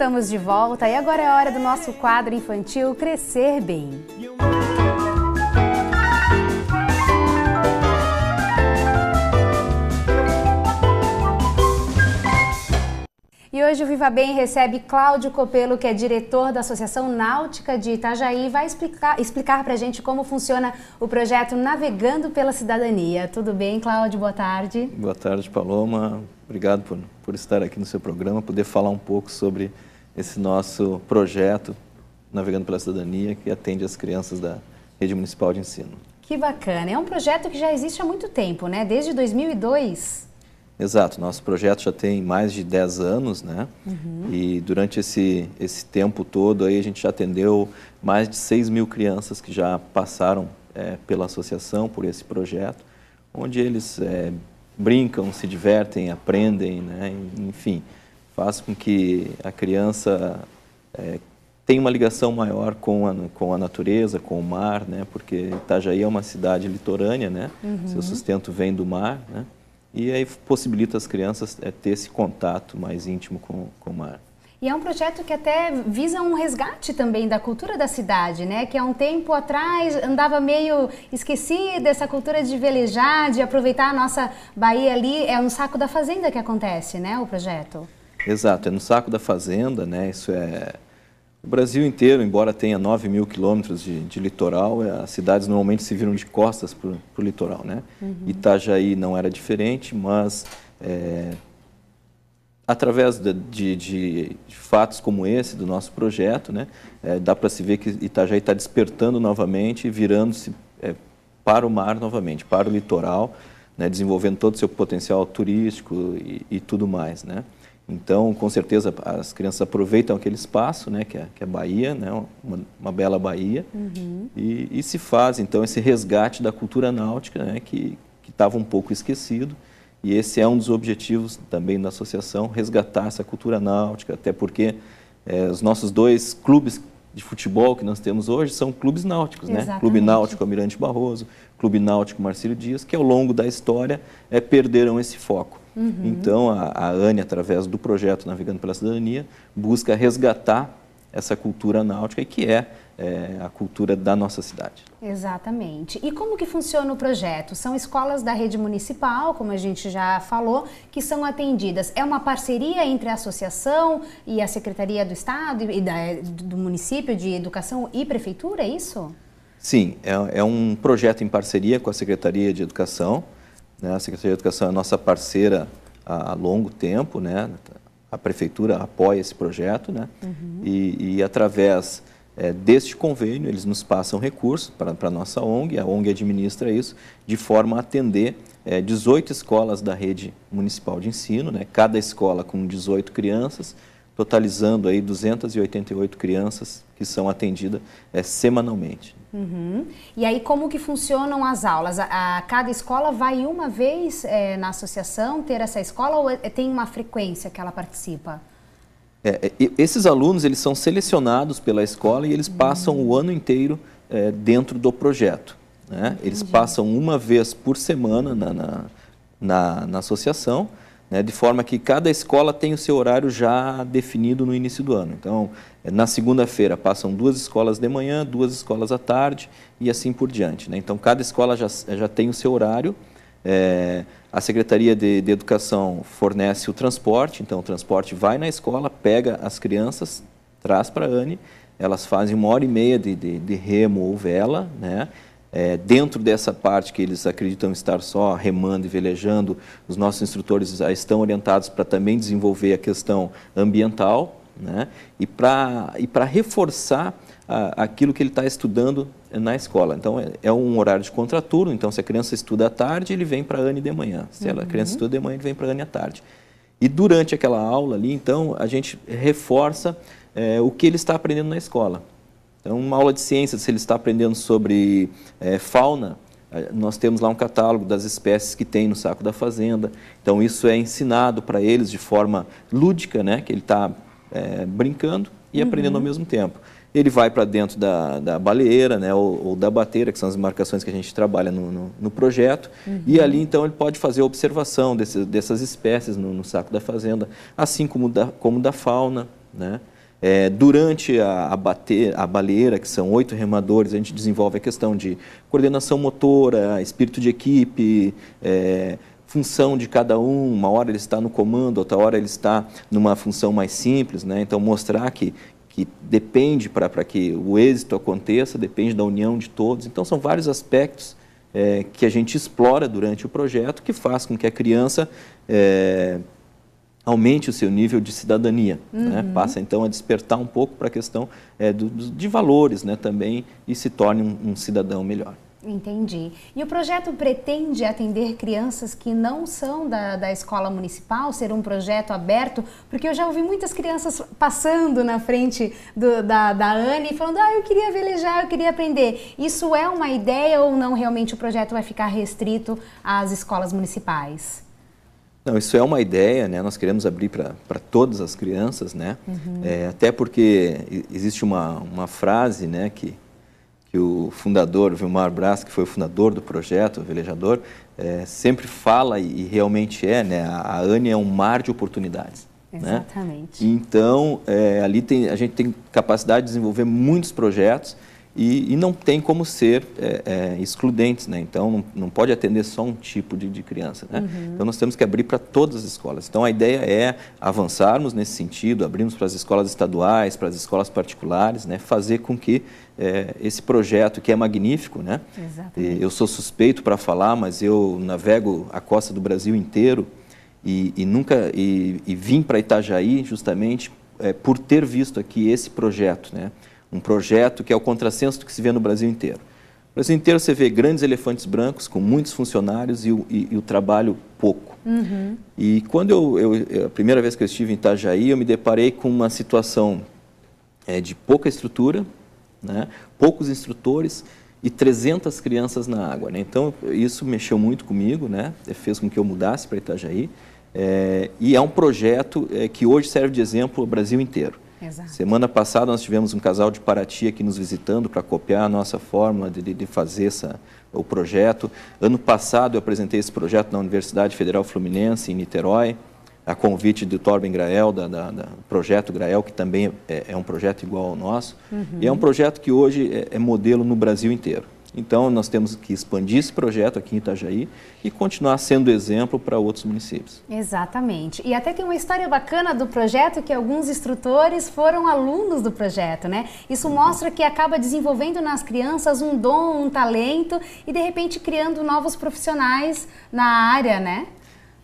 estamos de volta e agora é a hora do nosso quadro infantil Crescer Bem. E hoje o Viva Bem recebe Cláudio Copelo, que é diretor da Associação Náutica de Itajaí, vai explicar, explicar para a gente como funciona o projeto Navegando pela Cidadania. Tudo bem, Cláudio? Boa tarde. Boa tarde, Paloma. Obrigado por, por estar aqui no seu programa, poder falar um pouco sobre esse nosso projeto Navegando pela Cidadania, que atende as crianças da rede municipal de ensino. Que bacana. É um projeto que já existe há muito tempo, né? Desde 2002. Exato. Nosso projeto já tem mais de 10 anos, né? Uhum. E durante esse, esse tempo todo aí a gente já atendeu mais de 6 mil crianças que já passaram é, pela associação, por esse projeto, onde eles é, brincam, se divertem, aprendem, né? Enfim, faz com que a criança é, tenha uma ligação maior com a, com a natureza, com o mar, né? Porque Itajaí é uma cidade litorânea, né? Uhum. Seu sustento vem do mar, né? E aí possibilita as crianças é, ter esse contato mais íntimo com, com o mar. E é um projeto que até visa um resgate também da cultura da cidade, né? Que há um tempo atrás andava meio esquecida essa cultura de velejar, de aproveitar a nossa Bahia ali. É um saco da fazenda que acontece, né? O projeto. Exato, é no saco da fazenda, né? Isso é o Brasil inteiro, embora tenha 9 mil quilômetros de, de, litoral, é, as cidades normalmente se viram de costas para o litoral, né? Uhum. Itajaí não era diferente, mas é, através de, de, de, fatos como esse do nosso projeto, né, é, dá para se ver que Itajaí está despertando novamente e virando-se é, para o mar novamente, para o litoral, né, desenvolvendo todo o seu potencial turístico e, e tudo mais, né? Então, com certeza, as crianças aproveitam aquele espaço, né, que é, que é Bahia, né, uma, uma bela Bahia, uhum. e, e, se faz, então, esse resgate da cultura náutica, né, que estava um pouco esquecido, e esse é um dos objetivos também da associação, resgatar essa cultura náutica, até porque é, os nossos dois clubes de futebol que nós temos hoje são clubes náuticos, né? Exatamente. né? Clube Náutico Almirante Barroso, Clube Náutico Marcelo Dias, que ao longo da história é, perderam esse foco. Uhum. Então, a, a ANE, através do projeto Navegando pela Cidadania, busca resgatar essa cultura náutica e que é, é, a cultura da nossa cidade. Exatamente. E como que funciona o projeto? São escolas da rede municipal, como a gente já falou, que são atendidas. É uma parceria entre a associação e a Secretaria do Estado e da, do município de Educação e Prefeitura, é isso? Sim, é, é um projeto em parceria com a Secretaria de Educação, né? A Secretaria de Educação é nossa parceira há, há longo tempo, né? a Prefeitura apoia esse projeto né? Uhum. E, e, através é, deste convênio eles nos passam recursos para a nossa ONG, a ONG administra isso de forma a atender é, 18 escolas da rede municipal de ensino, né? cada escola com 18 crianças, totalizando aí 288 crianças que são atendidas é, semanalmente. Uhum. E aí como que funcionam as aulas? A, a cada escola vai uma vez é, na associação ter essa escola ou é, é tem uma frequência que ela participa? É, é, esses alunos eles são selecionados pela escola e eles hum. passam uhum. o ano inteiro dentro do projeto. Né? Eles passam uma vez por semana na, na, na, na associação né, de forma que cada escola tem o seu horário já definido no início do ano. Então, eh, na segunda-feira passam duas escolas de manhã, duas escolas à tarde e assim por diante. Né? Então, cada escola já, já tem o seu horário. É, a Secretaria de, de, Educação fornece o transporte, então o transporte vai na escola, pega as crianças, traz para a ANE, elas fazem uma hora e meia de, de, de remo ou vela, né? é, dentro dessa parte que eles acreditam estar só remando e velejando, os nossos instrutores já estão orientados para também desenvolver a questão ambiental né? e para e reforçar a, aquilo que ele está estudando na escola. Então, é, é, um horário de contraturno, então se a criança estuda à tarde, ele vem para a ANE de manhã. Se ela, a criança uhum. estuda de manhã, ele vem para a ANE à tarde. E durante aquela aula ali, então, a gente reforça é, o que ele está aprendendo na escola. Então, uma aula de ciência se ele está aprendendo sobre é, fauna, é, nós temos lá um catálogo das espécies que tem no saco da fazenda. Então, isso é ensinado para eles de forma lúdica, né? que ele está é, brincando e uhum. aprendendo ao mesmo tempo. Ele vai para dentro da, da baleeira né? Ou, ou, da bateira, que são as marcações que a gente trabalha no, no, no projeto. Uhum. E ali, então, ele pode fazer a observação desse, dessas espécies no, no, saco da fazenda, assim como da, como da fauna. Né? É, durante a, a, bater, a baleira, que são oito remadores, a gente desenvolve a questão de coordenação motora, espírito de equipe, é, função de cada um. Uma hora ele está no comando, outra hora ele está numa função mais simples. Né? Então, mostrar que, que depende para que o êxito aconteça, depende da união de todos. Então, são vários aspectos é, que a gente explora durante o projeto que faz com que a criança é, aumente o seu nível de cidadania. Né? Uhum. Né? Passa então a despertar um pouco para a questão é, do, de valores né, também e se torne um, um cidadão melhor. Entendi. E o projeto pretende atender crianças que não são da, da escola municipal, ser um projeto aberto? Porque eu já ouvi muitas crianças passando na frente do, da, da Anne falando: ah, eu queria velejar, eu queria aprender. Isso é uma ideia ou não realmente o projeto vai ficar restrito às escolas municipais? Não, isso é uma ideia, né? Nós queremos abrir para todas as crianças, né? Uhum. É, até porque existe uma, uma frase, né? Que, que o fundador, Vilmar Brás, que foi o fundador do projeto, o velejador, é, sempre fala e, e, realmente é, né? A, a ANE é um mar de oportunidades. Né? Exatamente. Né? Então, é, ali tem, a gente tem capacidade de desenvolver muitos projetos e, e não tem como ser é, é, excludentes, né? Então, não, não, pode atender só um tipo de, de criança, né? Uhum. Então, nós temos que abrir para todas as escolas. Então, a ideia é avançarmos nesse sentido, abrirmos para as escolas estaduais, para as escolas particulares, né? Fazer com que é, esse projeto, que é magnífico, né? Exatamente. Eu sou suspeito para falar, mas eu navego a costa do Brasil inteiro e, e nunca e, e vim para Itajaí justamente é, por ter visto aqui esse projeto, né? um projeto que é o contrassenso do que se vê no Brasil inteiro. No Brasil inteiro você vê grandes elefantes brancos com muitos funcionários e o, e, e o trabalho pouco. Uhum. E quando eu, eu, a primeira vez que eu estive em Itajaí, eu me deparei com uma situação é, de pouca estrutura, né, poucos instrutores e 300 crianças na água. Né? Então isso mexeu muito comigo, né, fez com que eu mudasse para Itajaí. É, e é um projeto é, que hoje serve de exemplo ao Brasil inteiro. Exato. Semana passada nós tivemos um casal de Paraty aqui nos visitando para copiar a nossa forma de, de fazer essa, o projeto. Ano passado eu apresentei esse projeto na Universidade Federal Fluminense, em Niterói, a convite do Torben Grael, da, da, da Projeto Grael, que também é, é, um projeto igual ao nosso. Uhum. E é um projeto que hoje é, é modelo no Brasil inteiro. Então, nós temos que expandir esse projeto aqui em Itajaí e continuar sendo exemplo para outros municípios. Exatamente. E até tem uma história bacana do projeto que alguns instrutores foram alunos do projeto, né? Isso uhum. mostra que acaba desenvolvendo nas crianças um dom, um talento e, de repente, criando novos profissionais na área, né?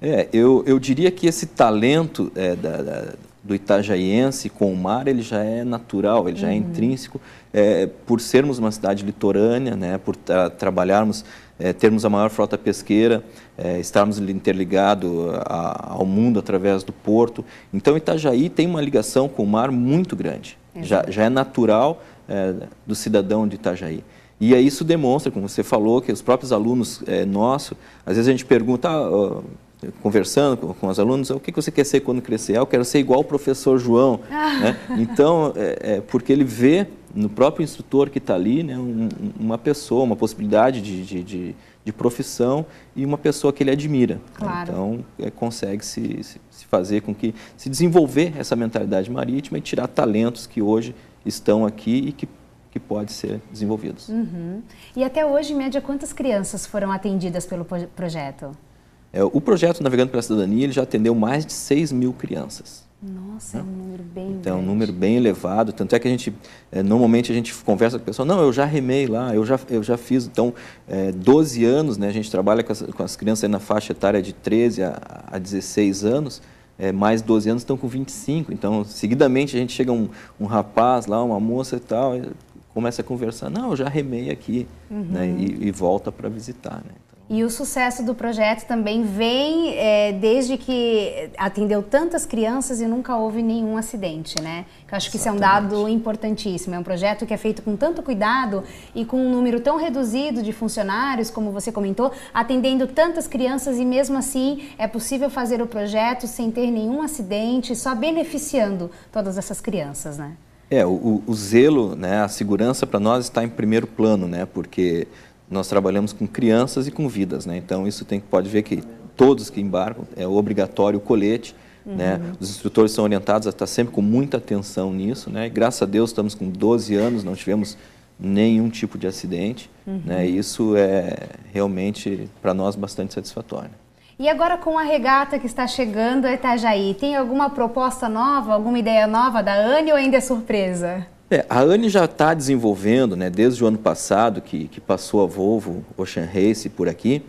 É, eu, eu diria que esse talento é, da, da do Itajaiense com o mar, ele já é natural, ele já é uhum. é intrínseco. É, por sermos uma cidade litorânea, né, por tra trabalharmos, é, termos a maior frota pesqueira, é, estarmos interligados ao mundo através do porto. Então, Itajaí tem uma ligação com o mar muito grande. Uhum. Já, já é natural é, do cidadão de Itajaí. E aí isso demonstra, como você falou, que os próprios alunos é, nossos, às vezes a gente pergunta, ah, conversando com, com os alunos, o que, você quer ser quando crescer? Ah, eu quero ser igual o professor João. né? Então, é, é, porque ele vê no próprio instrutor que está ali né, um, uma pessoa, uma possibilidade de, de, de, de, profissão e uma pessoa que ele admira. Claro. Então, é, consegue se, se, se fazer com que, se desenvolver essa mentalidade marítima e tirar talentos que hoje estão aqui e que que pode ser desenvolvidos. Uhum. E até hoje, em média, quantas crianças foram atendidas pelo projeto? É, o projeto Navegando pela Cidadania ele já atendeu mais de 6 mil crianças. Nossa, é né? um número bem Então, é grande. um número bem elevado. Tanto é que a gente, é, normalmente, a gente conversa com o pessoal, não, eu já remei lá, eu já, eu já fiz. Então, é, 12 anos, né, a gente trabalha com as, com as crianças na faixa etária de 13 a, a 16 anos, é, mais 12 anos estão com 25. Então, seguidamente, a gente chega um, um rapaz lá, uma moça e tal, e começa a conversar, não, eu já remei aqui, né, uhum. né, e, e volta para visitar, né? E o sucesso do projeto também vem é, desde que atendeu tantas crianças e nunca houve nenhum acidente, né? Eu acho Exatamente. que isso é um dado importantíssimo. É um projeto que é feito com tanto cuidado e com um número tão reduzido de funcionários, como você comentou, atendendo tantas crianças e mesmo assim é possível fazer o projeto sem ter nenhum acidente, só beneficiando todas essas crianças, né? É, o, o zelo, né, a segurança para nós está em primeiro plano, né? Porque nós trabalhamos com crianças e com vidas, né? Então isso tem pode ver que todos que embarcam é obrigatório o colete, né? uhum. né? Os instrutores são orientados a estar sempre com muita atenção nisso, né? E, graças a Deus estamos com 12 anos, não tivemos nenhum tipo de acidente, uhum. né? isso é realmente para nós bastante satisfatório. E agora com a regata que está chegando a Itajaí, tem alguma proposta nova, alguma ideia nova da Anne ou ainda é surpresa? É, a Anne já está desenvolvendo, né, desde o ano passado, que, que passou a Volvo Ocean Race por aqui,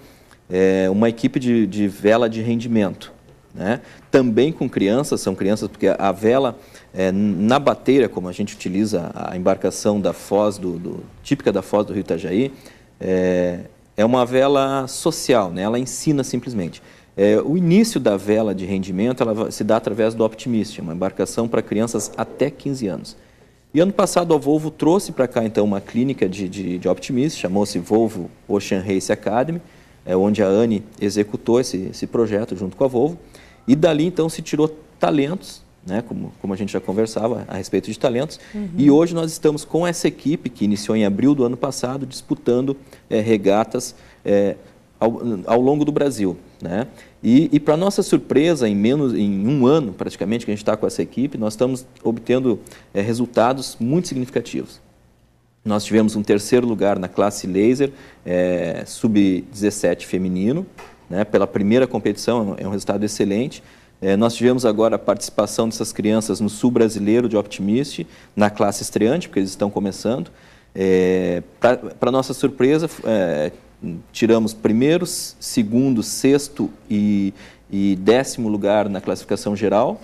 é, uma equipe de, de, vela de rendimento. Né? Também com crianças, são crianças, porque a vela é, na bateira, como a gente utiliza a embarcação da Foz, do, do típica da Foz do Rio Itajaí, é, é uma vela social, né? ela ensina simplesmente. É, o início da vela de rendimento ela se dá através do Optimist, uma embarcação para crianças até 15 anos. E ano passado a Volvo trouxe para cá então uma clínica de, de, de chamou-se Volvo Ocean Race Academy, é, onde a Anne executou esse, esse projeto junto com a Volvo. E dali então se tirou talentos, né, como, como a gente já conversava a respeito de talentos. Uhum. E hoje nós estamos com essa equipe que iniciou em abril do ano passado disputando é, regatas é, ao, ao longo do Brasil. Né? E, e para nossa surpresa, em menos em um ano praticamente que a gente está com essa equipe, nós estamos obtendo é, resultados muito significativos. Nós tivemos um terceiro lugar na classe laser é, eh, sub-17 feminino, né, pela primeira competição, é um é resultado excelente. É, nós tivemos agora a participação dessas crianças no Sul Brasileiro de Optimist, na classe estreante, porque eles estão começando. É, Para nossa surpresa, é, tiramos primeiro, segundo, sexto e, e décimo lugar na classificação geral,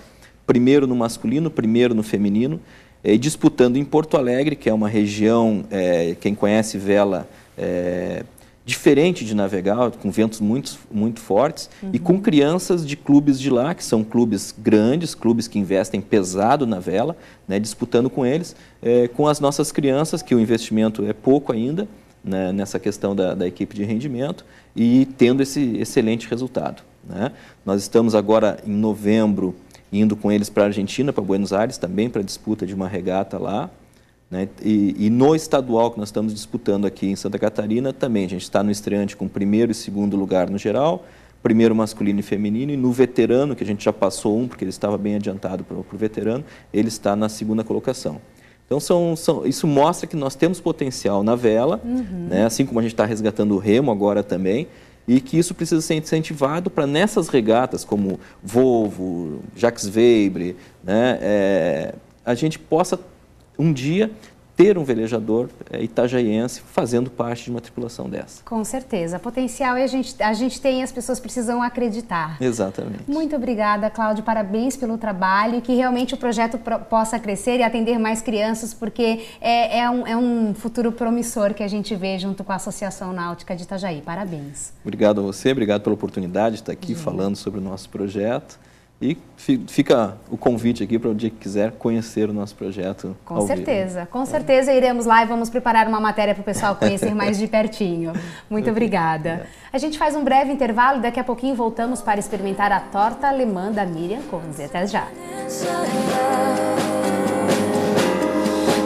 primeiro no masculino, primeiro no feminino, é, e disputando em Porto Alegre, que é uma região, é, quem conhece vela, é, diferente de navegar, com ventos muito, muito fortes, uhum. e com crianças de clubes de lá, que são clubes grandes, clubes que investem pesado na vela, né, disputando com eles, é, com as nossas crianças, que o investimento é pouco ainda, né, nessa questão da, da, equipe de rendimento e tendo esse excelente resultado. Né? Nós estamos agora em novembro indo com eles para a Argentina, para Buenos Aires, também para a disputa de uma regata lá. Né? E, e, no estadual que nós estamos disputando aqui em Santa Catarina também, a gente está no estreante com primeiro e segundo lugar no geral, primeiro masculino e feminino, e no veterano, que a gente já passou um, porque ele estava bem adiantado para o veterano, ele está na segunda colocação. Então, são, são, isso mostra que nós temos potencial na vela, uhum. né? assim como a gente está resgatando o remo agora também, e que isso precisa ser incentivado para nessas regatas como Volvo, Jacques Weibre, né? É, a gente possa um dia ter um velejador é, itajaiense fazendo parte de uma tripulação dessa. Com certeza. Potencial a gente, a gente tem as pessoas precisam acreditar. Exatamente. Muito obrigada, Cláudio. Parabéns pelo trabalho e que realmente o projeto pro, possa crescer e atender mais crianças, porque é, é, um, é um futuro promissor que a gente vê junto com a Associação Náutica de Itajaí. Parabéns. Obrigado a você, obrigado pela oportunidade de estar aqui Sim. Uhum. falando sobre o nosso projeto. E fica o convite aqui para o dia que quiser conhecer o nosso projeto. Com certeza, vivo. com é. certeza iremos lá e vamos preparar uma matéria para o pessoal conhecer mais de pertinho. Muito obrigada. A gente faz um breve intervalo e daqui a pouquinho voltamos para experimentar a torta alemã da Miriam Conze. Até já.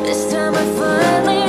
This time I finally